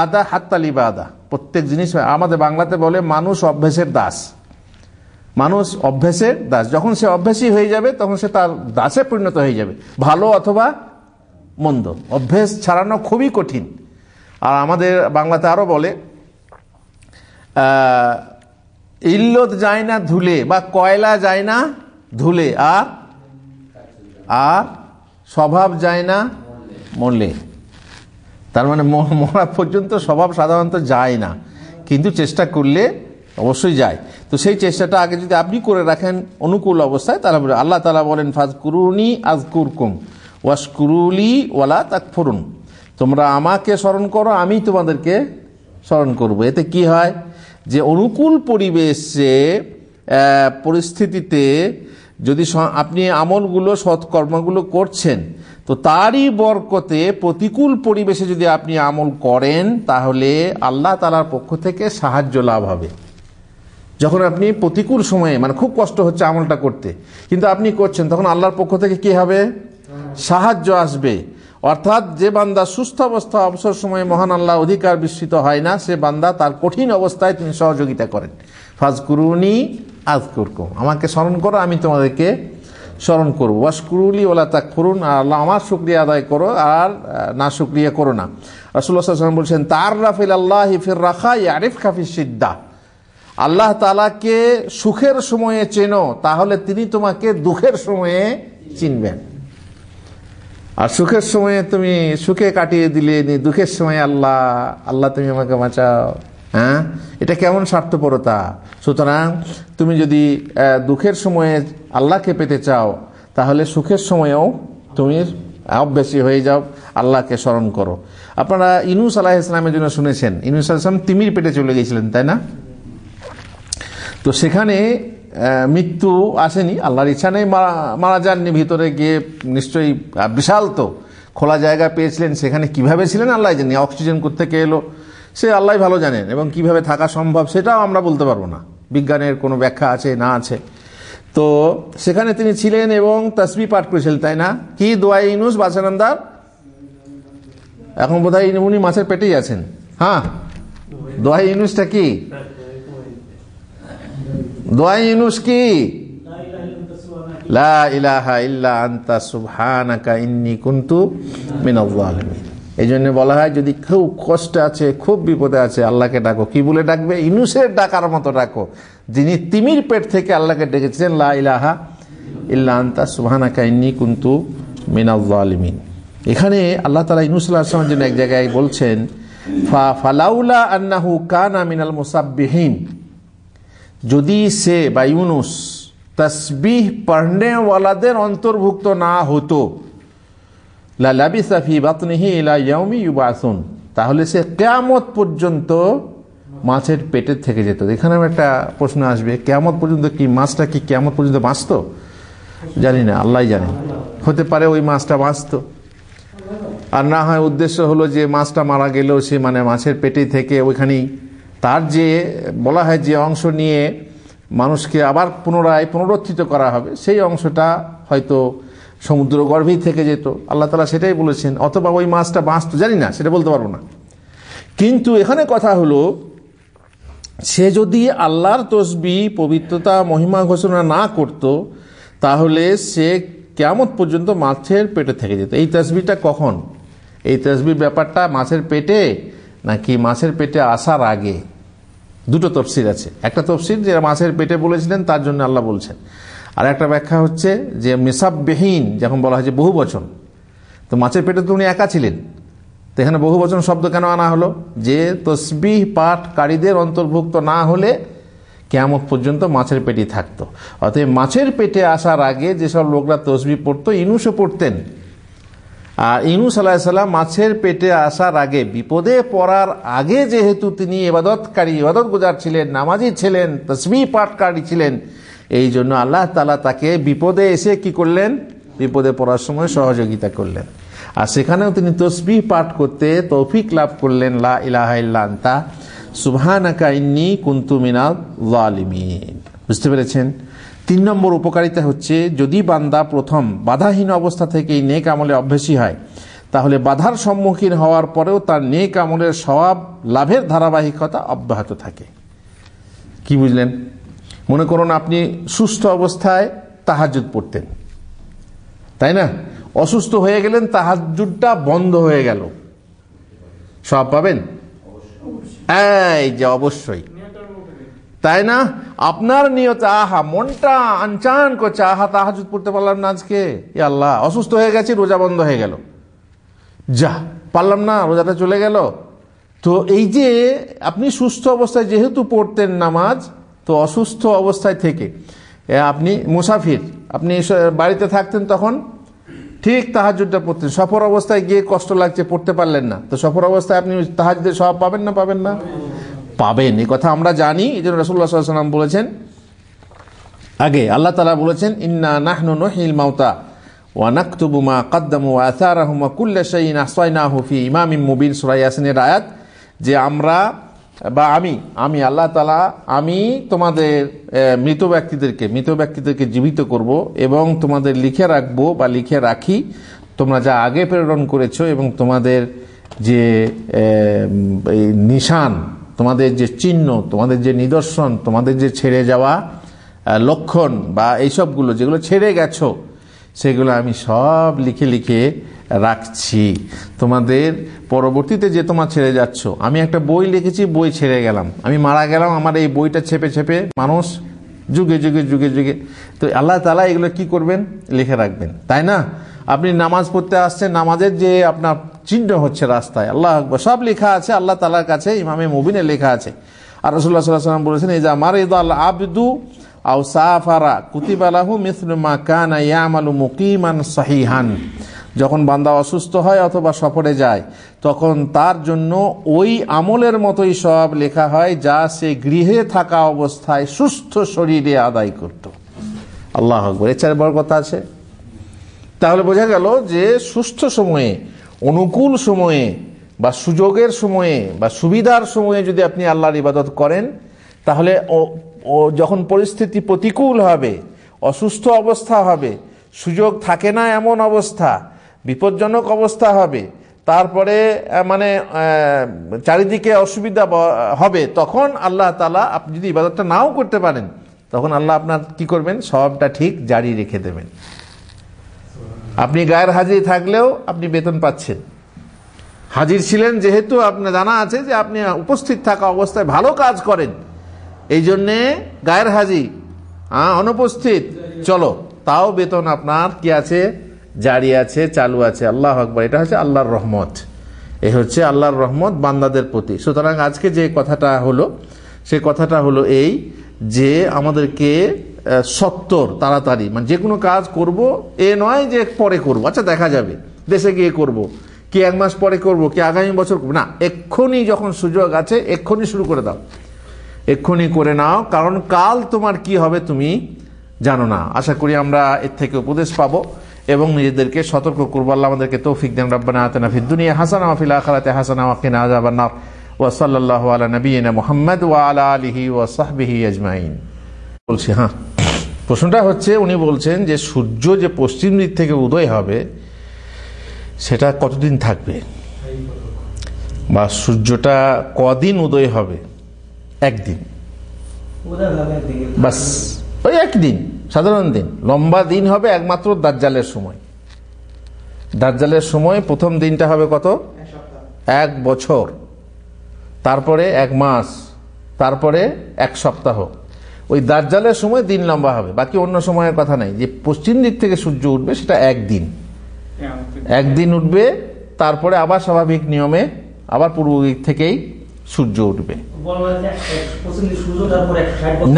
আদা হাততালি বা আদা প্রত্যেক জিনিস আমাদের বাংলাতে বলে মানুষ অভ্যেসের দাস মানুষ অভ্যেসের দাস যখন সে অভ্যেসী হয়ে যাবে তখন সে তার দাসে পরিণত হয়ে যাবে ভালো অথবা মন্দ অভ্যেস ছাড়ানো খুবই কঠিন আর আমাদের বাংলাতে আরও বলে ইল্লত যায় না ধুলে বা কয়লা যায় না ধুলে আর আর স্বভাব যায় না মলে তার মানে মরা পর্যন্ত স্বভাব সাধারণত যায় না কিন্তু চেষ্টা করলে অবশ্যই যায় তো সেই চেষ্টাটা আগে যদি আপনি করে রাখেন অনুকূল অবস্থায় তাহলে আল্লাহ তালা বলেন ফাজ কুরুনি আজ কুরকুম ওয়াসকুরুলি ওয়ালা তাকফরুন তোমরা আমাকে স্মরণ করো আমি তোমাদেরকে স্মরণ করব এতে কি হয় যে অনুকূল পরিবেশে পরিস্থিতিতে যদি আপনি আমলগুলো সৎকর্মগুলো করছেন তো তারই বরকতে প্রতিকূল পরিবেশে যদি আপনি আমল করেন তাহলে আল্লাহ তালার পক্ষ থেকে সাহায্য লাভ হবে যখন আপনি প্রতিকূল সময়ে মানে খুব কষ্ট হচ্ছে আমলটা করতে কিন্তু আপনি করছেন তখন আল্লাহর পক্ষ থেকে কি হবে সাহায্য আসবে অর্থাৎ যে বান্দা সুস্থ অবস্থা অবসর সময়ে মহান আল্লাহ অধিকার বিস্মিত হয় না সে বান্দা তার কঠিন অবস্থায় তিনি সহযোগিতা করেন ফাজকুরুনি আজকুরকুম আমাকে স্মরণ করো আমি তোমাদেরকে স্মরণ করবো ওয়াসকুরুলি ওলা তা করুন আর আল্লাহ আমার শুক্রিয়া আদায় করো আর না শুক্রিয়া করো না রসুল্লাহাম বলছেন তার রাফিল আল্লাহ হিফির রাখা ইয়ারিফ খাফি সিদ্দা আল্লাহ তালাকে সুখের সময়ে চেনো তাহলে তিনি তোমাকে দুঃখের সময়ে চিনবেন আর সুখের সময়ে তুমি সুখে কাটিয়ে দিলে নি দুঃখের সময় আল্লাহ আল্লাহ তুমি আমাকে বাঁচাও হ্যাঁ এটা কেমন স্বার্থপরতা সুতরাং তুমি যদি দুঃখের সময়ে আল্লাহকে পেতে চাও তাহলে সুখের সময়েও তুমি অভ্যাসী হয়ে যাও আল্লাহকে স্মরণ করো আপনারা ইনুস আলাহ ইসলামের জন্য শুনেছেন ইনুস আলাহ ইসলাম তিমির পেটে চলে গেছিলেন তাই না তো সেখানে মৃত্যু আসেনি আল্লাহর ইচ্ছা নেই মারা যাননি ভিতরে গিয়ে নিশ্চয়ই বিশাল তো খোলা জায়গা পেয়েছিলেন সেখানে কিভাবে ছিলেন আল্লাহ জানি অক্সিজেন কোথেকে এলো সে আল্লাহ ভালো জানেন এবং কিভাবে থাকা সম্ভব সেটাও আমরা বলতে পারবো না বিজ্ঞানের কোনো ব্যাখ্যা আছে না আছে তো সেখানে তিনি ছিলেন এবং তসবি পাঠ করেছিলেন তাই না কি দোয়া ইনুস বাসানন্দার এখন বোধ হয় উনি মাছের পেটেই আছেন হ্যাঁ দোয়া ইনুসটা কি দোয়াই ইউনুস কি লা ইলাহা ইল্লা এই জন্য বলা হয় যদি খুব কষ্ট আছে খুব বিপদে আছে আল্লাহকে ডাকো কি বলে ডাকবে ইনুসের ডাকার মতো ডাকো যিনি তিমির পেট থেকে আল্লাহকে ডেকেছেন লা ইলাহা ইল্লা আন্তা সুবহানাকা ইন্নি কুন্তু মিনাজ্জালিমিন এখানে আল্লাহ তালা ইনুস আল্লাহ জন্য এক জায়গায় বলছেন ফা ফালাউলা আন্নাহু কানা মিনাল মুসাব্বিহীন যদি সে বা ইউনুস তসবিহ পড়নে ওয়ালাদের অন্তর্ভুক্ত না হতো লালাবি সাফি বাতনিহি ইলা ইউবাসুন তাহলে সে কেয়ামত পর্যন্ত মাছের পেটের থেকে যেত এখানে একটা প্রশ্ন আসবে কেয়ামত পর্যন্ত কি মাছটা কি কেয়ামত পর্যন্ত বাঁচত জানি না আল্লাহ জানে হতে পারে ওই মাছটা বাঁচত আর না হয় উদ্দেশ্য হলো যে মাছটা মারা গেলেও সে মানে মাছের পেটে থেকে ওইখানেই তার যে বলা হয় যে অংশ নিয়ে মানুষকে আবার পুনরায় পুনরুত্থিত করা হবে সেই অংশটা হয়তো সমুদ্র গর্ভেই থেকে যেত আল্লাহ তালা সেটাই বলেছেন অথবা ওই মাছটা বাঁচত জানি না সেটা বলতে পারবো না কিন্তু এখানে কথা হলো সে যদি আল্লাহর তসবি পবিত্রতা মহিমা ঘোষণা না করত তাহলে সে কেমন পর্যন্ত মাছের পেটে থেকে যেত এই তসবিটা কখন এই তসবির ব্যাপারটা মাছের পেটে নাকি মাছের পেটে আসার আগে দুটো তফসির আছে একটা তফসির যে মাছের পেটে বলেছিলেন তার জন্য আল্লাহ বলছেন আর একটা ব্যাখ্যা হচ্ছে যে মেসাববিহীন যখন বলা হয়েছে বহু বচন তো মাছের পেটে তো উনি একা ছিলেন তো এখানে বহু বচন শব্দ কেন আনা হলো যে তসবিহ পাঠকারীদের অন্তর্ভুক্ত না হলে কেমন পর্যন্ত মাছের পেটে থাকতো অতএব মাছের পেটে আসার আগে যেসব লোকরা তসবি পড়তো ইনুসও পড়তেন আর ইনুস আলাহিসাল্লাম মাছের পেটে আসার আগে বিপদে পড়ার আগে যেহেতু তিনি এবাদতকারী এবাদত গুজার ছিলেন নামাজি ছিলেন তসমি পাঠকারী ছিলেন এই জন্য আল্লাহ তালা তাকে বিপদে এসে কি করলেন বিপদে পড়ার সময় সহযোগিতা করলেন আর সেখানেও তিনি তসবি পাঠ করতে তৌফিক লাভ করলেন লা ইলাহাইল্লান্তা সুবহানাকা ইন্নি কুন্তু মিনাল বুঝতে পেরেছেন তিন নম্বর উপকারিতা হচ্ছে যদি বান্দা প্রথম বাধাহীন অবস্থা থেকেই নেক আমলে অভ্যেসী হয় তাহলে বাধার সম্মুখীন হওয়ার পরেও তার নেক আমলের স্বভাব লাভের ধারাবাহিকতা অব্যাহত থাকে কি বুঝলেন মনে করুন আপনি সুস্থ অবস্থায় তাহাজুদ পড়তেন তাই না অসুস্থ হয়ে গেলেন তাহাজুদটা বন্ধ হয়ে গেল সব পাবেন এই যে অবশ্যই তাই না আপনার নিয়ত আহা মনটা আনচান করছে আহা তাহাজুদ পড়তে পারলাম না আজকে এ আল্লাহ অসুস্থ হয়ে গেছি রোজা বন্ধ হয়ে গেল যা পারলাম না রোজাটা চলে গেল তো এই যে আপনি সুস্থ অবস্থায় যেহেতু পড়তেন নামাজ তো অসুস্থ অবস্থায় থেকে আপনি মুসাফির আপনি বাড়িতে থাকতেন তখন ঠিক তাহাজুদটা পড়তেন সফর অবস্থায় গিয়ে কষ্ট লাগছে পড়তে পারলেন না তো সফর অবস্থায় আপনি তাহাজুদের স্বভাব পাবেন না পাবেন না পাবেন এ কথা আমরা জানি এই জন্য রসুল্লাহ সাল্লাম বলেছেন আগে আল্লাহ তালা বলেছেন ইন্না নাহনু নহিল মাউতা হুফি ইমাম আয়াত যে আমরা বা আমি আমি আল্লাহ তালা আমি তোমাদের মৃত ব্যক্তিদেরকে মৃত ব্যক্তিদেরকে জীবিত করব এবং তোমাদের লিখে রাখবো বা লিখে রাখি তোমরা যা আগে প্রেরণ করেছো এবং তোমাদের যে নিশান তোমাদের যে চিহ্ন তোমাদের যে নিদর্শন তোমাদের যে ছেড়ে যাওয়া লক্ষণ বা এইসবগুলো যেগুলো ছেড়ে গেছো সেগুলো আমি সব লিখে লিখে রাখছি তোমাদের পরবর্তীতে যে তোমার ছেড়ে যাচ্ছ আমি একটা বই লিখেছি বই ছেড়ে গেলাম আমি মারা গেলাম আমার এই বইটা ছেপে ছেপে মানুষ যুগে যুগে যুগে যুগে তো আল্লাহ তালা এগুলো কি করবেন লিখে রাখবেন তাই না আপনি নামাজ পড়তে আসছেন নামাজের যে আপনার চিহ্ন হচ্ছে রাস্তায় আল্লাহ আকবর সব লেখা আছে আল্লাহ তালার কাছে ইমামে মুবিনে লেখা আছে আর রসুল্লাহ সাল্লাম বলেছেন এই যে আমার ইদ আল্লাহ আবদু আউ সাফারা কুতিবালাহু মিসলুমা কানা ইয়ামালু মুকিমান সাহিহান যখন বান্দা অসুস্থ হয় অথবা সফরে যায় তখন তার জন্য ওই আমলের মতোই সব লেখা হয় যা সে গৃহে থাকা অবস্থায় সুস্থ শরীরে আদায় করত আল্লাহ আকবর এর চার বড় কথা আছে তাহলে বোঝা গেল যে সুস্থ সময়ে অনুকূল সময়ে বা সুযোগের সময়ে বা সুবিধার সময়ে যদি আপনি আল্লাহর ইবাদত করেন তাহলে ও যখন পরিস্থিতি প্রতিকূল হবে অসুস্থ অবস্থা হবে সুযোগ থাকে না এমন অবস্থা বিপজ্জনক অবস্থা হবে তারপরে মানে চারিদিকে অসুবিধা হবে তখন আল্লাহ তালা আপনি যদি ইবাদতটা নাও করতে পারেন তখন আল্লাহ আপনার কি করবেন সবটা ঠিক জারি রেখে দেবেন আপনি গায়ের হাজির থাকলেও আপনি বেতন পাচ্ছেন হাজির ছিলেন যেহেতু আপনার জানা আছে যে আপনি উপস্থিত থাকা অবস্থায় ভালো কাজ করেন এই জন্যে গায়ের হাজি হ্যাঁ অনুপস্থিত চলো তাও বেতন আপনার কি আছে জারি আছে চালু আছে আল্লাহ আকবর এটা হচ্ছে আল্লাহর রহমত এ হচ্ছে আল্লাহর রহমত বান্দাদের প্রতি সুতরাং আজকে যে কথাটা হলো সে কথাটা হলো এই যে আমাদেরকে সত্তর তাড়াতাড়ি মানে যে কোনো কাজ করব এ নয় যে পরে করব আচ্ছা দেখা যাবে দেশে গিয়ে করব। কি এক মাস পরে করব কি আগামী বছর করবো না এক্ষুনি যখন সুযোগ আছে এক্ষুনি শুরু করে দাও এক্ষুনি করে নাও কারণ কাল তোমার কি হবে তুমি জানো না আশা করি আমরা এর থেকে উপদেশ পাবো এবং নিজেদেরকে সতর্ক করবো আল্লাহ আমাদেরকে তৌফিক দেন রব্বানা আতনা ফিদ দুনিয়া হাসানা ফিল আখারাতে হাসানা ওয়াকিনা আযাবান নার ওয়া সাল্লাল্লাহু আলা নবিয়িনা মুহাম্মদ ওয়া আলা আলিহি ওয়া সাহবিহি আজমাইন বলছি হ্যাঁ প্রশ্নটা হচ্ছে উনি বলছেন যে সূর্য যে পশ্চিম দিক থেকে উদয় হবে সেটা কতদিন থাকবে বা সূর্যটা কদিন উদয় হবে একদিন বাস ওই একদিন সাধারণ দিন লম্বা দিন হবে একমাত্র দাজ্জালের সময় দাজ্জালের সময় প্রথম দিনটা হবে কত এক বছর তারপরে এক মাস তারপরে এক সপ্তাহ ওই দার্জালের সময় দিন লম্বা হবে বাকি অন্য সময়ের কথা নাই যে পশ্চিম দিক থেকে সূর্য উঠবে সেটা একদিন একদিন উঠবে তারপরে আবার স্বাভাবিক নিয়মে আবার পূর্ব দিক থেকেই সূর্য উঠবে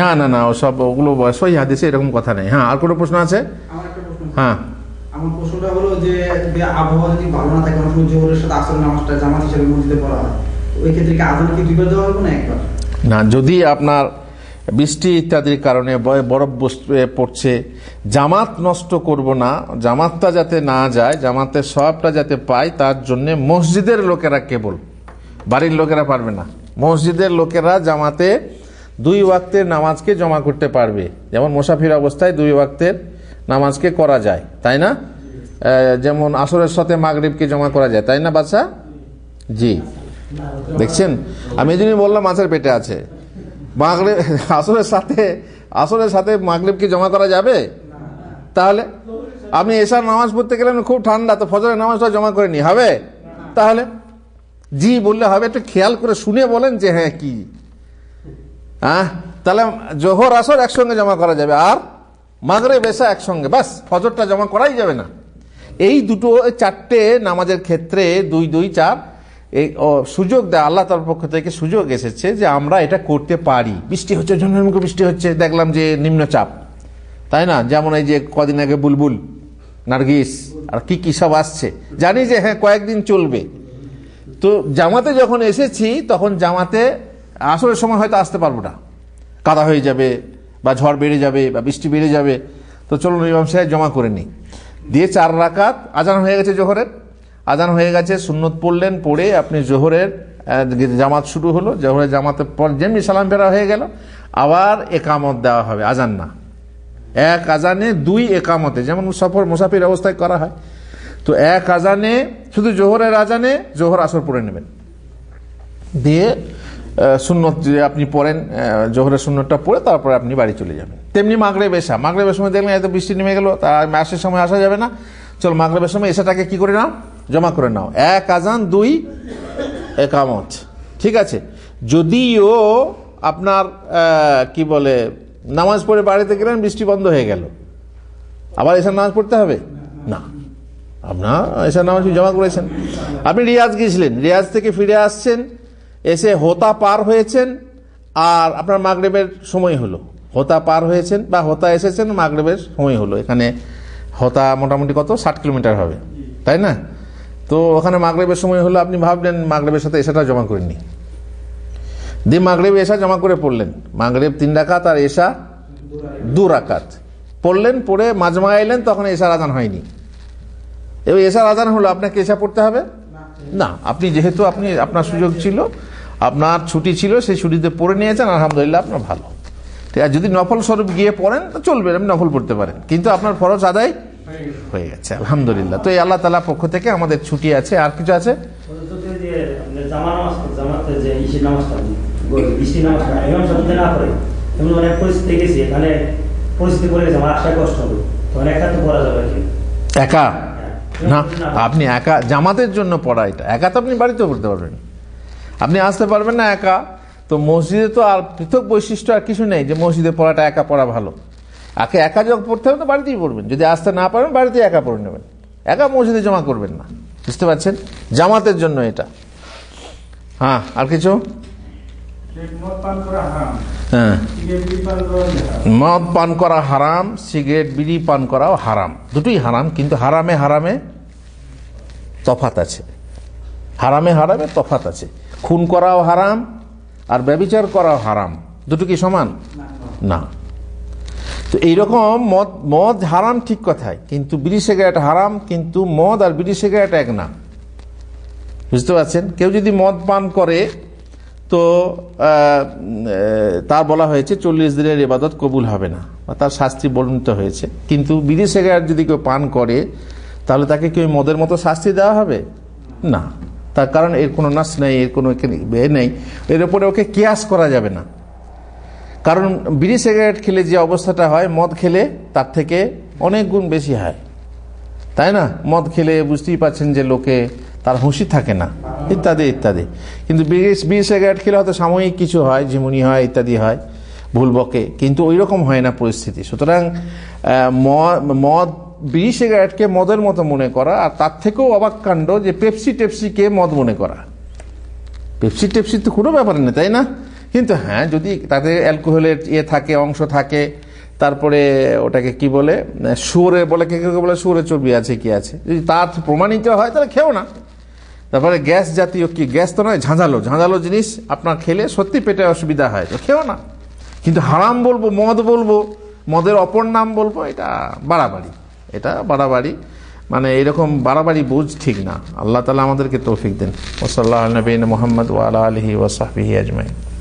না না না ওসব ওগুলো সই হাদিসে এরকম কথা নেই হ্যাঁ আর কোনো প্রশ্ন আছে হ্যাঁ মানে না যদি আপনার বৃষ্টি ইত্যাদির কারণে বরফ পড়ছে জামাত নষ্ট করব না জামাতটা যাতে না যায় জামাতের সবটা যাতে পায় তার জন্য মসজিদের লোকেরা কেবল বাড়ির লোকেরা পারবে না মসজিদের লোকেরা জামাতে দুই ওয়াক্তের নামাজকে জমা করতে পারবে যেমন মোসাফির অবস্থায় দুই ওয়াক্তের নামাজকে করা যায় তাই না যেমন আসরের সাথে মাগরীবকে জমা করা যায় তাই না বাচ্চা জি দেখছেন আমি এই জন্যই বললাম মাছের পেটে আছে মাগরে আসরের সাথে আসরের সাথে মাগরেবকে জমা করা যাবে তাহলে আপনি এসার নামাজ পড়তে গেলেন খুব ঠান্ডা তো ফজরের নামাজটা জমা করে নি হবে তাহলে জি বললে হবে একটু খেয়াল করে শুনে বলেন যে হ্যাঁ কি হ্যাঁ তাহলে জোহর আসর একসঙ্গে জমা করা যাবে আর মাগরে বেসা একসঙ্গে বাস ফজরটা জমা করাই যাবে না এই দুটো চারটে নামাজের ক্ষেত্রে দুই দুই চার এই সুযোগ দেয় আল্লাহ তার পক্ষ থেকে সুযোগ এসেছে যে আমরা এটা করতে পারি বৃষ্টি হচ্ছে ঝনঝনকে বৃষ্টি হচ্ছে দেখলাম যে নিম্নচাপ তাই না যেমন এই যে কদিন আগে বুলবুল নার্গিস আর কি কী সব আসছে জানি যে হ্যাঁ কয়েকদিন চলবে তো জামাতে যখন এসেছি তখন জামাতে আসলের সময় হয়তো আসতে পারবো না কাদা হয়ে যাবে বা ঝড় বেড়ে যাবে বা বৃষ্টি বেড়ে যাবে তো চলুন ইমাম সাহেব জমা করে নিই দিয়ে চার রাকাত আজান হয়ে গেছে জোহরের আজান হয়ে গেছে সুন্নত পড়লেন পড়ে আপনি জোহরের জামাত শুরু হলো জোহরের জামাতের পর যেমনি সালাম ফেরা হয়ে গেল আবার একামত দেওয়া হবে আজান না এক আজানে দুই একামতে যেমন সফর মুসাফির অবস্থায় করা হয় তো এক আজানে শুধু জোহরের আজানে জোহর আসর পড়ে নেবেন দিয়ে সুন্নত যে আপনি পড়েন জোহরের সুন্নতটা পড়ে তারপরে আপনি বাড়ি চলে যাবেন তেমনি মাগরে বেশা মাগরে সময় দেখলেন এত বৃষ্টি নেমে গেল তার ম্যাসের সময় আসা যাবে না চল মাগরে সময় এসেটাকে কি করে নাও জমা করে নাও এক আজান দুই একামত ঠিক আছে যদিও আপনার কি বলে নামাজ পড়ে বাড়িতে গেলেন বৃষ্টি বন্ধ হয়ে গেল আবার এসে নামাজ পড়তে হবে না আপনার এসে নামাজ জমা করেছেন আপনি রিয়াজ গিয়েছিলেন রিয়াজ থেকে ফিরে আসছেন এসে হোতা পার হয়েছেন আর আপনার মাগরেবের সময় হলো হোতা পার হয়েছেন বা হোতা এসেছেন মাগরেবের সময় হলো এখানে হোতা মোটামুটি কত ষাট কিলোমিটার হবে তাই না তো ওখানে মাগরেবের সময় হলো আপনি ভাবলেন মাগরেবের সাথে এসাটা জমা করে নি দিয়ে মাগরেব এসা জমা করে পড়লেন মাগরেব তিন রাকাত আর এসা দু রাকাত পড়লেন পড়ে মাঝমা এলেন তখন এশার আজান হয়নি এবার এশার আজান হলো আপনাকে এসা পড়তে হবে না আপনি যেহেতু আপনি আপনার সুযোগ ছিল আপনার ছুটি ছিল সেই ছুটিতে পড়ে নিয়েছেন আলহামদুলিল্লাহ আপনার ভালো ঠিক আছে যদি নফল স্বরূপ গিয়ে পড়েন তো চলবে আপনি নফল পড়তে পারেন কিন্তু আপনার ফরজ আদায় হয়ে গেছে আলহামদুলিল্লাহ তো এই আল্লাহ তালা পক্ষ থেকে আমাদের ছুটি আছে আর কিছু আছে একা না আপনি একা জামাতের জন্য পড়া এটা একা তো আপনি বাড়িতেও পড়তে পারবেন আপনি আসতে পারবেন না একা তো মসজিদে তো আর পৃথক বৈশিষ্ট্য আর কিছু নেই যে মসজিদে পড়াটা একা পড়া ভালো আগে একা যখন পড়তে হবে তো বাড়িতেই পড়বেন যদি আসতে না পারেন বাড়িতে একা পড়ে নেবেন একা মসজিদে জমা করবেন না বুঝতে পারছেন জামাতের জন্য এটা হ্যাঁ আর কিছু হ্যাঁ। মদ পান করা হারাম সিগারেট বিড়ি পান করাও হারাম দুটোই হারাম কিন্তু হারামে হারামে তফাত আছে হারামে হারামে তফাত আছে খুন করাও হারাম আর ব্যবিচার করাও হারাম দুটো কি সমান না তো এইরকম মদ মদ হারাম ঠিক কথাই কিন্তু বিড়ি সিগারেট হারাম কিন্তু মদ আর বিড়ি সিগারেট এক না বুঝতে পারছেন কেউ যদি মদ পান করে তো তার বলা হয়েছে চল্লিশ দিনের ইবাদত কবুল হবে না বা তার শাস্তি বর্ণিত হয়েছে কিন্তু বিড়ি সিগারেট যদি কেউ পান করে তাহলে তাকে কেউ মদের মতো শাস্তি দেওয়া হবে না তার কারণ এর কোনো নাচ নেই এর কোনো নেই এর ওপরে ওকে কেয়াস করা যাবে না কারণ বিড়ি সিগারেট খেলে যে অবস্থাটা হয় মদ খেলে তার থেকে অনেক গুণ বেশি হয় তাই না মদ খেলে বুঝতেই পারছেন যে লোকে তার হুঁশি থাকে না ইত্যাদি ইত্যাদি কিন্তু বিড়ি সিগারেট খেলে হয়তো সাময়িক কিছু হয় ঝিমুনি হয় ইত্যাদি হয় ভুল বকে কিন্তু ওই রকম হয় না পরিস্থিতি সুতরাং মদ বিড়ি সিগারেটকে মদের মতো মনে করা আর তার থেকেও অবাক কাণ্ড যে পেপসি টেপসিকে মদ মনে করা পেপসি টেপসি তো কোনো ব্যাপার নেই তাই না কিন্তু হ্যাঁ যদি তাতে অ্যালকোহলের ইয়ে থাকে অংশ থাকে তারপরে ওটাকে কি বলে সুরে বলে কে কে বলে সুরে চর্বি আছে কি আছে যদি তার প্রমাণিত হয় তাহলে খেও না তারপরে গ্যাস জাতীয় কি গ্যাস তো নয় ঝাঁঝালো ঝাঁঝালো জিনিস আপনার খেলে সত্যি পেটে অসুবিধা হয় তো খেও না কিন্তু হারাম বলবো মদ বলবো মদের অপর নাম বলবো এটা বাড়াবাড়ি এটা বাড়াবাড়ি মানে এরকম বাড়াবাড়ি বুঝ ঠিক না আল্লাহ তালা আমাদেরকে তৌফিক দেন ওসল্লাহ নবীন মোহাম্মদ ওয়ালা আলহি ওসাহি আজমাই